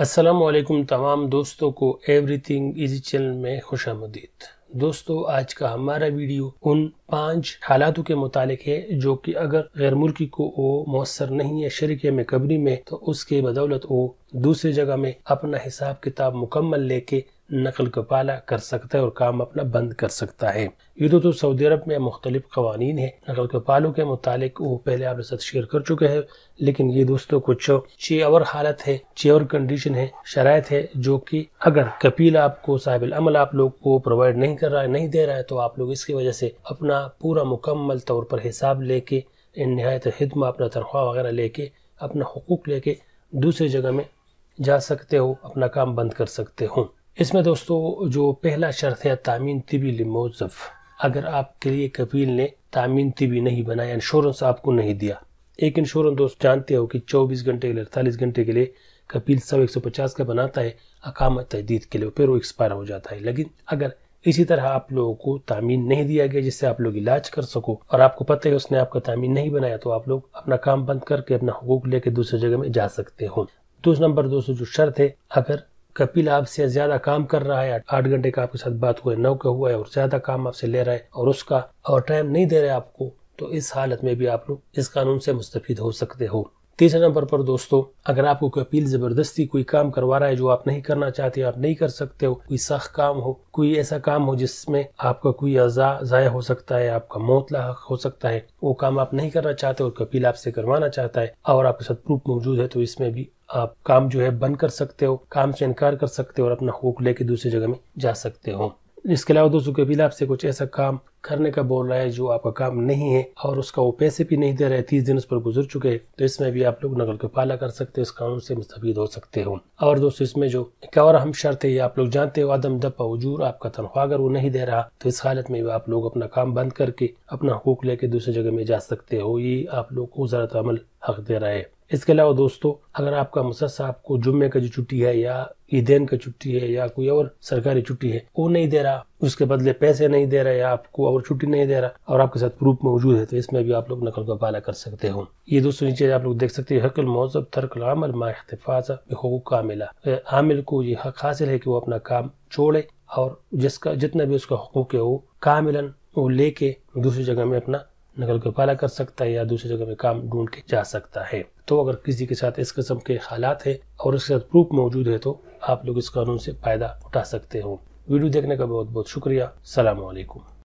असलम तमाम दोस्तों को एवरी थिंग इजी चैनल में खुश आमदीद दोस्तों आज का हमारा वीडियो उन पांच हालातों के मुतालिक है जो कि अगर गैर मुल्की को वो मौसर नहीं है शरीक में कबरी में तो उसके बदौलत वो दूसरी जगह में अपना हिसाब किताब मुकम्मल लेके नकल कपाला पाला कर सकता है और काम अपना बंद कर सकता है ये तो, तो सऊदी अरब में मुख्तलिफ कवानीन है नकल कपालों पालों के मुतालिक वो पहले आपके साथ शेयर कर चुके हैं लेकिन ये दोस्तों कुछ चे और हालत है चे और कंडीशन है शराय है जो कि अगर कपील आपको साहिब अमल आप लोग को प्रोवाइड नहीं कर रहा है नहीं दे रहा है तो आप लोग इसकी वजह से अपना पूरा मुकम्मल तौर पर हिसाब लेके नहायत हिदमा अपना तनख्वाह वगैरह लेके अपना हकूक लेके दूसरी जगह में जा सकते हो अपना काम बंद कर सकते हो इसमें दोस्तों जो पहला शर्त है तामीन तिबी लिमोजफ अगर आपके लिए कपिल ने तामीन तिबी नहीं बनाया इंश्योरेंस आपको नहीं दिया एक इंश्योरेंस दोस्त जानते हो कि 24 घंटे के लिए अड़तालीस घंटे के लिए कपिल सब 150 का बनाता है अकाम तहदीद के लिए फिर वो एक्सपायर हो जाता है लेकिन अगर इसी तरह आप लोगों को तामीन नहीं दिया गया जिससे आप लोग इलाज कर सको और आपको पता है उसने आपका तामीन नहीं बनाया तो आप लोग अपना काम बंद करके अपना हकूक लेके दूसरी जगह में जा सकते हो तो नंबर दोस्तों जो शर्त है अगर कपिल आपसे ज्यादा काम कर रहा है आठ घंटे का आपके साथ बात हुआ है नौ का हुआ है और ज्यादा काम आपसे ले रहा है और उसका और टाइम नहीं दे रहा है आपको तो इस हालत में भी आप लोग इस कानून से मुस्तफ़ हो सकते हो तीसरे नंबर पर दोस्तों अगर आपको कोई अपील जबरदस्ती कोई काम करवा रहा है जो आप नहीं करना चाहते आप नहीं कर सकते हो कोई सख्त काम हो कोई ऐसा काम हो जिसमें आपका कोई अजा जाया हो सकता है आपका मौत लाक हो सकता है वो काम आप नहीं करना चाहते और कपील आपसे करवाना चाहता है और आपके साथ प्रूफ मौजूद है तो इसमें भी आप काम जो है बंद कर सकते हो काम से इनकार कर सकते हो और अपना हुक लेके दूसरी जगह में जा सकते हो इसके अलावा दोस्तों कभी आपसे कुछ ऐसा काम करने का बोल रहा है जो आपका काम नहीं है और उसका वो पैसे भी नहीं दे रहे तीस दिन उस पर गुजर चुके हैं तो इसमें भी आप लोग नकल के पाला कर सकते हो इस कानून से मुस्तफीद हो सकते हो और दोस्तों इसमें जो एक और अहम शर्त है आप लोग जानते हो आदम दपा वजूर आपका तनख्वाह अगर वो नहीं दे रहा तो इस हालत में भी आप लोग अपना काम बंद करके अपना हुक लेके दूसरी जगह में जा सकते हो ये आप लोग को जरा अमल हक दे रहा है इसके अलावा दोस्तों अगर आपका मुसद आपको जुम्मे का जो छुट्टी है या ईदेन का छुट्टी है या कोई और सरकारी छुट्टी है वो नहीं दे रहा उसके बदले पैसे नहीं दे रहा या आपको और छुट्टी नहीं दे रहा और आपके साथ प्रूफ मौजूद है तो इसमें भी आप लोग नकल का पाला कर सकते हो ये दोस्तों नीचे आप लोग देख सकते हैं हकल मौजब थरकल अमल माहतफाजा बेहूक का मिला आमिल को ये हक हासिल है कि वो अपना काम छोड़े और जिसका जितना भी उसका हकूक है वो कामिलन वो लेके दूसरी जगह में अपना नकल का पाला कर सकता है या दूसरी जगह में काम ढूंढ के जा सकता है तो अगर किसी के साथ इस किस्म के हालात है और उसके साथ प्रूफ मौजूद है तो आप लोग इस कानून से फायदा उठा सकते हो वीडियो देखने का बहुत बहुत शुक्रिया सलामकुम